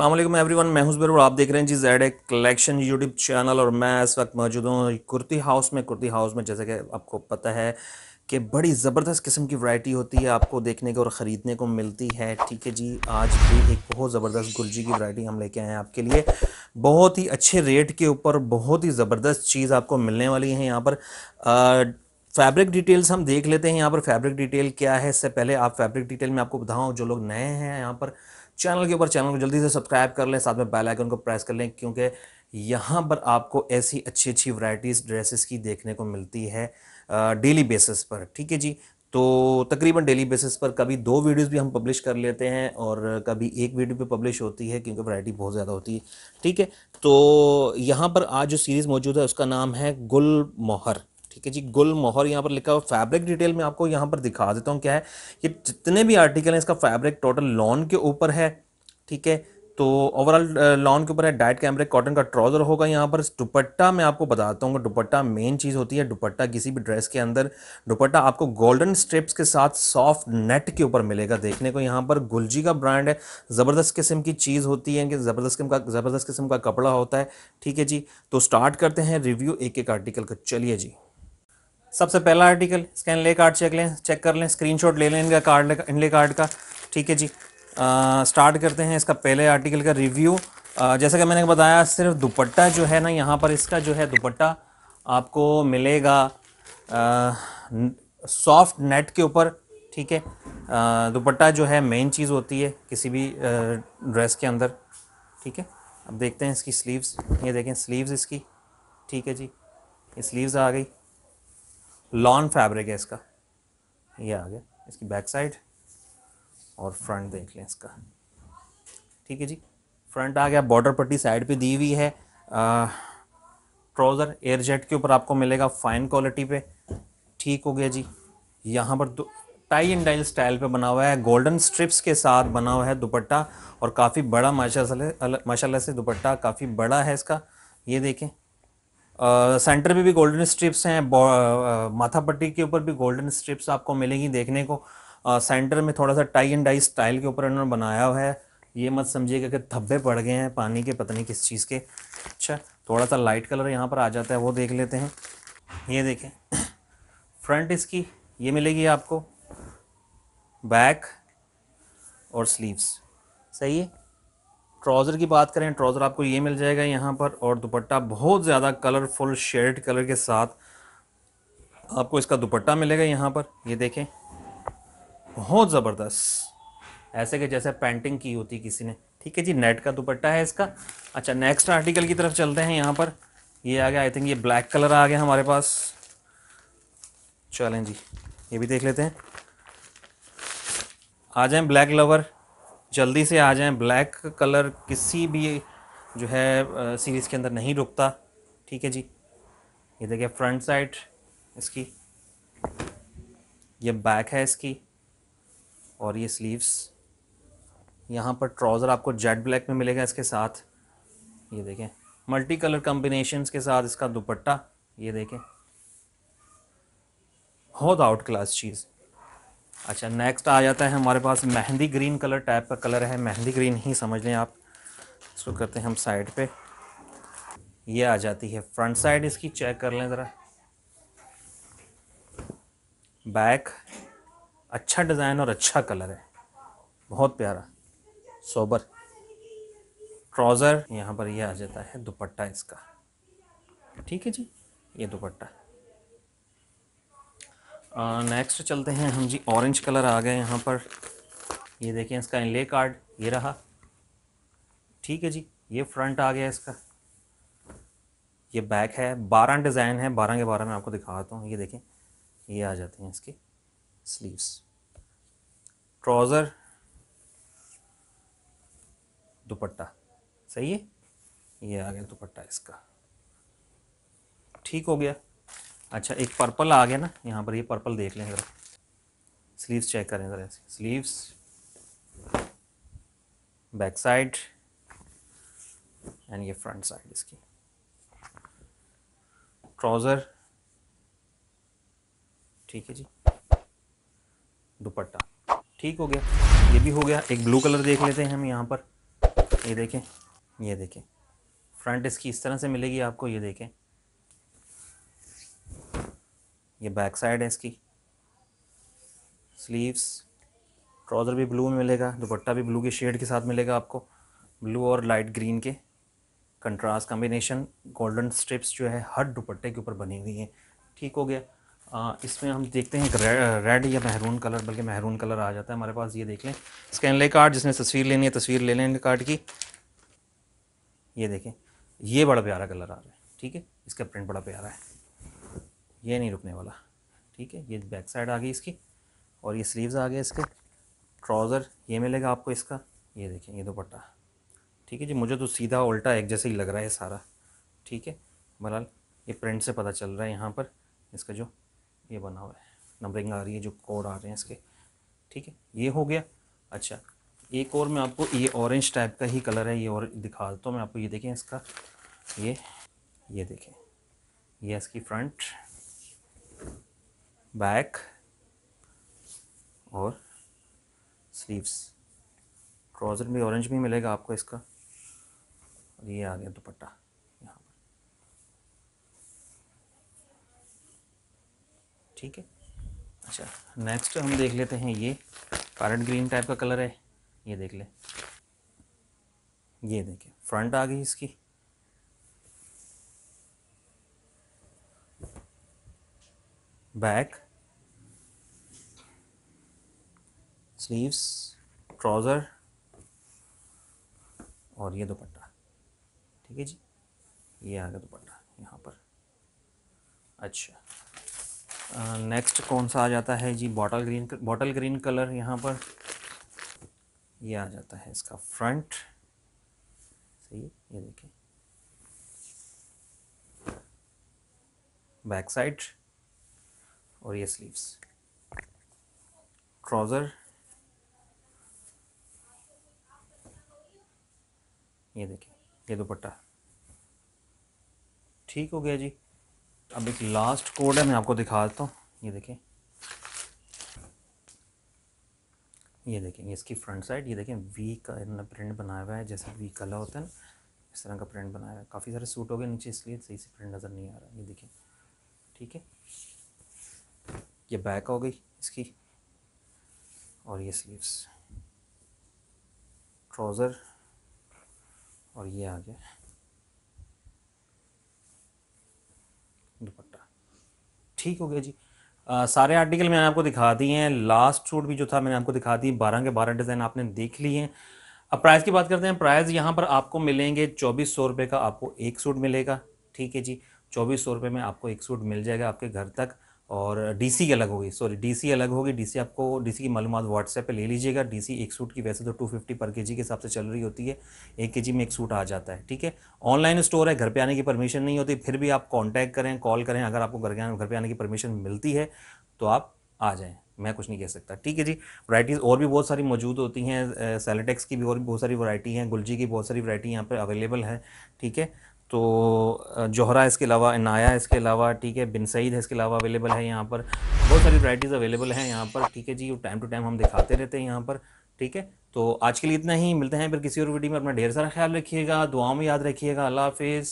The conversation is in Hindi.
असलम एवरी वन मैं हूँ आप देख रहे हैं जी जैड एक कलेक्शन यूट्यूब चैनल और मैं इस वक्त मौजूद हूँ कुर्ती हाउस में कुर्ती हाउस में जैसे कि आपको पता है कि बड़ी ज़बरदस्त किस्म की वैरायटी होती है आपको देखने को और ख़रीदने को मिलती है ठीक है जी आज भी एक बहुत ज़बरदस्त गुर्जी की वैरायटी हम लेके आए हैं आपके लिए बहुत ही अच्छे रेट के ऊपर बहुत ही ज़बरदस्त चीज़ आपको मिलने वाली है यहाँ पर फैब्रिक डिटेल्स हम देख लेते हैं यहाँ पर फैब्रिक डिटेल क्या है इससे पहले आप फैब्रिक डिटेल में आपको बताऊँ जो लोग नए हैं यहाँ पर चैनल के ऊपर चैनल को जल्दी से सब्सक्राइब कर लें साथ में बेल आइकन को प्रेस कर लें क्योंकि यहाँ पर आपको ऐसी अच्छी अच्छी वैरायटीज़ ड्रेसेस की देखने को मिलती है डेली बेसिस पर ठीक है जी तो तकरीबन डेली बेसिस पर कभी दो वीडियोस भी हम पब्लिश कर लेते हैं और कभी एक वीडियो भी पब्लिश होती है क्योंकि वैरायटी बहुत ज़्यादा होती है ठीक है तो यहाँ पर आज जो सीरीज़ मौजूद है उसका नाम है गुल मोहर ठीक है जी गुल मोहर यहाँ पर लिखा हुआ फैब्रिक डिटेल में आपको यहाँ पर दिखा देता हूँ क्या है ये जितने भी आर्टिकल हैं इसका फैब्रिक टोटल लॉन के ऊपर है ठीक है तो ओवरऑल लॉन के ऊपर है डाइट कैमरे कॉटन का ट्राउजर होगा यहाँ पर दुपट्टा मैं आपको बताता हूँ दुपट्टा मेन चीज़ होती है दुपट्टा किसी भी ड्रेस के अंदर दुपट्टा आपको गोल्डन स्ट्रिप्स के साथ सॉफ्ट नेट के ऊपर मिलेगा देखने को यहाँ पर गुलजी का ब्रांड है ज़बरदस्त किस्म की चीज़ होती है कि ज़बरदस्त किस्म का ज़बरदस्त किस्म का कपड़ा होता है ठीक है जी तो स्टार्ट करते हैं रिव्यू एक एक आर्टिकल का चलिए जी सबसे पहला आर्टिकल स्कैन ले कार्ड चेक लें चेक कर लें स्क्रीनशॉट ले लें इनका कार्ड इनले कार्ड का ठीक है जी आ, स्टार्ट करते हैं इसका पहले आर्टिकल का रिव्यू जैसा कि मैंने बताया सिर्फ दुपट्टा जो है ना यहाँ पर इसका जो है दुपट्टा आपको मिलेगा सॉफ्ट नेट के ऊपर ठीक है दुपट्टा जो है मेन चीज़ होती है किसी भी ड्रेस के अंदर ठीक है अब देखते हैं इसकी स्लीव्स ये देखें स्लीव्स इसकी ठीक है जी ये स्लीव्स आ गई लॉन फैब्रिक है इसका ये आ गया इसकी बैक साइड और फ्रंट देख लें इसका ठीक है जी फ्रंट आ गया बॉर्डर पट्टी साइड पे दी हुई है ट्राउज़र एयर जेट के ऊपर आपको मिलेगा फाइन क्वालिटी पे ठीक हो गया जी यहाँ पर दो टाई एंड डाइल स्टाइल पे बना हुआ है गोल्डन स्ट्रिप्स के साथ बना हुआ है दुपट्टा और काफ़ी बड़ा माशा माशाला से दुपट्टा काफ़ी बड़ा है इसका ये देखें सेंटर पे भी गोल्डन स्ट्रिप्स हैं माथा पट्टी के ऊपर भी गोल्डन स्ट्रिप्स आपको मिलेंगी देखने को सेंटर में थोड़ा सा टाई एंड डाई स्टाइल के ऊपर इन्होंने बनाया हुआ है ये मत समझिएगा कि धब्बे पड़ गए हैं पानी के पता नहीं किस चीज़ के अच्छा थोड़ा सा लाइट कलर यहाँ पर आ जाता है वो देख लेते हैं ये देखें फ्रंट इसकी ये मिलेगी आपको बैक और स्लीव्स सही है ट्राउज़र की बात करें ट्राउज़र आपको ये मिल जाएगा यहाँ पर और दुपट्टा बहुत ज़्यादा कलरफुल शेड कलर के साथ आपको इसका दुपट्टा मिलेगा यहाँ पर ये देखें बहुत ज़बरदस्त ऐसे के जैसे पेंटिंग की होती किसी ने ठीक है जी नेट का दुपट्टा है इसका अच्छा नेक्स्ट आर्टिकल की तरफ चलते हैं यहाँ पर ये आ गया आई थिंक ये ब्लैक कलर आ गया हमारे पास चलें जी ये भी देख लेते हैं आ जाए ब्लैक लवर जल्दी से आ जाएं ब्लैक कलर किसी भी जो है सीरीज़ के अंदर नहीं रुकता ठीक है जी ये देखिए फ्रंट साइड इसकी ये बैक है इसकी और ये स्लीव्स यहाँ पर ट्राउज़र आपको जेट ब्लैक में मिलेगा इसके साथ ये देखें मल्टी कलर कम्बिनेशन के साथ इसका दुपट्टा ये देखें बहुत आउट क्लास चीज़ अच्छा नेक्स्ट आ जाता है हमारे पास मेहंदी ग्रीन कलर टाइप का कलर है मेहंदी ग्रीन ही समझ लें आप इसको करते हैं हम साइड पे ये आ जाती है फ्रंट साइड इसकी चेक कर लें ज़रा बैक अच्छा डिज़ाइन और अच्छा कलर है बहुत प्यारा सोबर ट्राउज़र यहाँ पर ये आ जाता है दुपट्टा इसका ठीक है जी ये दुपट्टा नेक्स्ट uh, चलते हैं हम जी ऑरेंज कलर आ गए यहाँ पर ये देखें इसका इनले कार्ड ये रहा ठीक है जी ये फ्रंट आ गया इसका ये बैक है बारह डिज़ाइन है बारह के बारह में आपको दिखाता हूँ ये देखें ये आ जाते हैं इसके स्लीव्स ट्राउज़र दुपट्टा सही है ये आ गया दुपट्टा इसका ठीक हो गया अच्छा एक पर्पल आ गया ना यहाँ पर ये पर्पल देख लें ज़रा स्लीव्स चेक करें ज़रा ऐसे स्लीव्स बैक साइड एंड ये फ्रंट साइड इसकी ट्राउज़र ठीक है जी दुपट्टा ठीक हो गया ये भी हो गया एक ब्लू कलर देख लेते हैं हम यहाँ पर ये देखें ये देखें फ्रंट इसकी इस तरह से मिलेगी आपको ये देखें ये बैक साइड है इसकी स्लीव्स ट्राउज़र भी ब्लू में मिलेगा दुपट्टा भी ब्लू के शेड के साथ मिलेगा आपको ब्लू और लाइट ग्रीन के कंट्रास्ट कम्बिनेशन गोल्डन स्ट्रिप्स जो है हर दुपट्टे के ऊपर बनी हुई हैं ठीक हो गया आ, इसमें हम देखते हैं एक रेड या महरून कलर बल्कि महरून कलर आ जाता है हमारे पास ये देख लें स्कैनले कार्ड जिसने तस्वीर लेनी है तस्वीर ले लें कार्ड की ये देखें ये बड़ा प्यारा कलर आ रहा है ठीक है इसका प्रिंट बड़ा प्यारा है ये नहीं रुकने वाला ठीक है ये बैक साइड आ गई इसकी और ये स्लीव्स आ गए इसके ट्राउज़र ये मिलेगा आपको इसका ये देखें ये दोपट्टा ठीक है जी मुझे तो सीधा उल्टा एक जैसे ही लग रहा है सारा ठीक है बहरहाल ये प्रिंट से पता चल रहा है यहाँ पर इसका जो ये बना हुआ है नंबरिंग आ रही है जो कोड आ रहे हैं इसके ठीक है ये हो गया अच्छा एक और मैं आपको ये ऑरेंज टाइप का ही कलर है ये और दिखा देता हूँ मैं आपको ये देखें इसका ये ये देखें ये इसकी फ्रंट बैक और स्लीव्स ट्राउज़र भी ऑरेंज भी मिलेगा आपको इसका और ये आ गया दुपट्टा यहाँ पर ठीक है अच्छा नेक्स्ट हम देख लेते हैं ये पारेट ग्रीन टाइप का कलर है ये देख ले ये देखिए फ्रंट आ गई इसकी back sleeves ट्राउज़र और ये दुपट्टा ठीक है जी ये आ गया दुपट्टा यहाँ पर अच्छा नेक्स्ट कौन सा आ जाता है जी bottle green bottle green colour यहाँ पर ये आ जाता है इसका फ्रंट सही ये देखें बैक साइड और ये स्लीव्स ट्राउज़र ये देखिए ये दुपट्टा ठीक हो गया जी अब एक लास्ट कोड है मैं आपको दिखा देता हूँ ये देखें ये देखें इसकी फ्रंट साइड ये देखें वी का इन्होंने प्रिंट बनाया हुआ है जैसे वी कलर होता है ना इस तरह का प्रिंट बनाया हुआ है काफ़ी सारे सूट हो गए नीचे इसलिए सही से प्रिंट नज़र नहीं आ रहा ये देखें ठीक है ये बैक हो गई इसकी और ये स्लीव्स ट्राउज़र और ये आ गया दुपट्टा ठीक हो गया जी आ, सारे आर्टिकल मैंने आपको दिखा दिए हैं लास्ट सूट भी जो था मैंने आपको दिखा दी बारह के बारह डिज़ाइन आपने देख लिए हैं अब प्राइस की बात करते हैं प्राइस यहाँ पर आपको मिलेंगे चौबीस सौ रुपये का आपको एक सूट मिलेगा ठीक है जी चौबीस सौ रुपये में आपको एक सूट मिल जाएगा आपके घर तक और डीसी अलग होगी सॉरी डीसी अलग होगी डीसी आपको डीसी की मालूम व्हाट्सएप पे ले लीजिएगा डीसी एक सूट की वैसे तो 250 पर केजी के हिसाब से चल रही होती है एक केजी में एक सूट आ जाता है ठीक है ऑनलाइन स्टोर है घर पे आने की परमिशन नहीं होती फिर भी आप कांटेक्ट करें कॉल करें अगर आपको घर घर पर आने की परमिशन मिलती है तो आप आ जाएँ मैं कुछ नहीं कह सकता ठीक है जी वराइटीज़ और भी बहुत सारी मौजूद होती हैं सेलेटेक्स की भी और भी बहुत सारी वरायटी हैं गुलजी की बहुत सारी वरायटी यहाँ पर अवेलेबल है ठीक है तो जोहरा इसके अलावा नाया इसके अलावा ठीक है बिन सईद है इसके अलावा अवेलेबल है यहाँ पर बहुत सारी वराइटीज़ अवेलेबल हैं यहाँ पर ठीक है जी टाइम टू टाइम हम दिखाते रहते हैं यहाँ पर ठीक है तो आज के लिए इतना ही मिलते हैं फिर किसी और वीडियो में अपना ढेर सारा ख्याल रखिएगा दुआओं में याद रखिएगा अल्लाह हाफिज़